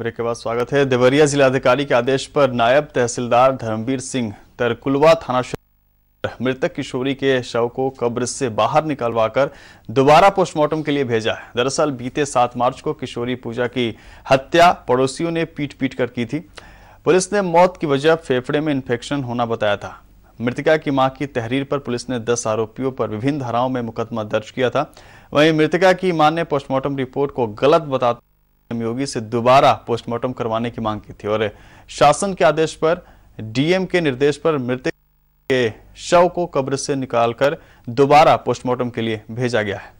break के बाद स्वागत है देवरिया जिलाधिकारी के आदेश पर नायब तहसीलदार धर्मवीर सिंह तरकुलवा थाना क्षेत्र मृतक किशोरी के शव को कब्र से बाहर निकलवाकर दोबारा पोस्टमार्टम के लिए भेजा है दरअसल बीते सात मार्च को किशोरी पूजा की हत्या पड़ोसियों ने पीट पीट कर की थी पुलिस ने मौत की वजह फेफड़े में इन्फेक्शन होना बताया था मृतका की मां की तहरीर पर पुलिस ने 10 आरोपियों पर विभिन्न धाराओं में मुकदमा दर्ज किया था वहीं मृतका की मां ने पोस्टमार्टम रिपोर्ट को गलत बताते योगी से दोबारा पोस्टमार्टम करवाने की मांग की थी और शासन के आदेश पर डीएम के निर्देश पर मृतक के शव को कब्र से निकालकर दोबारा पोस्टमार्टम के लिए भेजा गया है